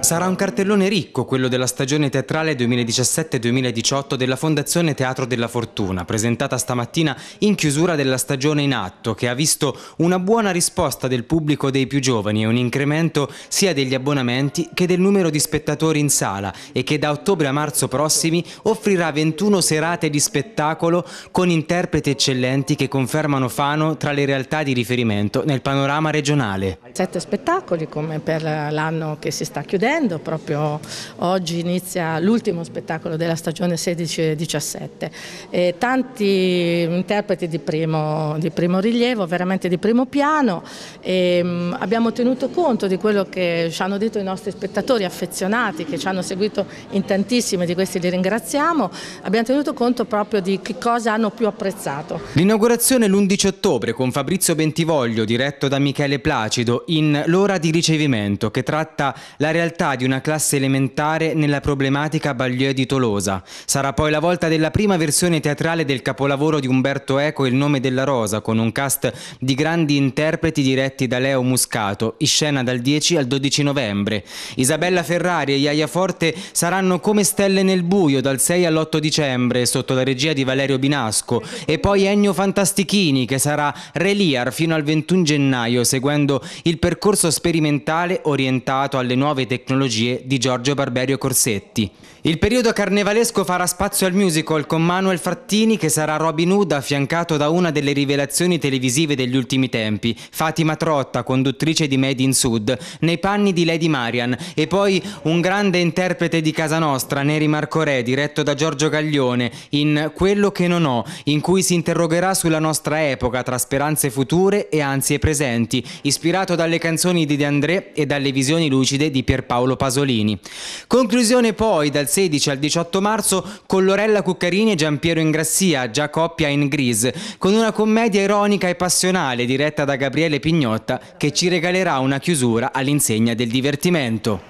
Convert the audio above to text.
Sarà un cartellone ricco quello della stagione teatrale 2017-2018 della Fondazione Teatro della Fortuna, presentata stamattina in chiusura della stagione in atto, che ha visto una buona risposta del pubblico dei più giovani e un incremento sia degli abbonamenti che del numero di spettatori in sala e che da ottobre a marzo prossimi offrirà 21 serate di spettacolo con interpreti eccellenti che confermano Fano tra le realtà di riferimento nel panorama regionale. Sette spettacoli come per l'anno che si sta chiudendo vivendo, proprio oggi inizia l'ultimo spettacolo della stagione 16-17. tanti interpreti di primo, di primo, rilievo, veramente di primo piano, e, mm, abbiamo tenuto conto di quello che ci hanno detto i nostri spettatori affezionati che ci hanno seguito in tantissimi, di questi li ringraziamo, abbiamo tenuto conto proprio di che cosa hanno più apprezzato. L'inaugurazione l'11 ottobre con Fabrizio Bentivoglio, diretto da Michele Placido, in L'ora di ricevimento, che tratta la realtà realtà di una classe elementare nella problematica Baglieu di Tolosa. Sarà poi la volta della prima versione teatrale del capolavoro di Umberto Eco Il nome della rosa, con un cast di grandi interpreti diretti da Leo Muscato, in scena dal 10 al 12 novembre. Isabella Ferrari e Iaia Forte saranno come stelle nel buio dal 6 all'8 dicembre, sotto la regia di Valerio Binasco, e poi Ennio Fantastichini, che sarà Reliar fino al 21 gennaio, seguendo il percorso sperimentale orientato alle nuove tecnologie tecnologie di Giorgio Barberio Corsetti. Il periodo carnevalesco farà spazio al musical con Manuel Frattini che sarà Robin Hood affiancato da una delle rivelazioni televisive degli ultimi tempi, Fatima Trotta, conduttrice di Made in Sud, nei panni di Lady Marian e poi un grande interprete di casa nostra, Neri Marco Re, diretto da Giorgio Gaglione, in Quello che non ho, in cui si interrogerà sulla nostra epoca tra speranze future e ansie presenti, ispirato dalle canzoni di De André e dalle visioni lucide di Pierpaolo Paolo Pasolini. Conclusione poi dal 16 al 18 marzo con Lorella Cuccarini e Giampiero Ingrassia, già coppia in Gris, con una commedia ironica e passionale diretta da Gabriele Pignotta che ci regalerà una chiusura all'insegna del divertimento.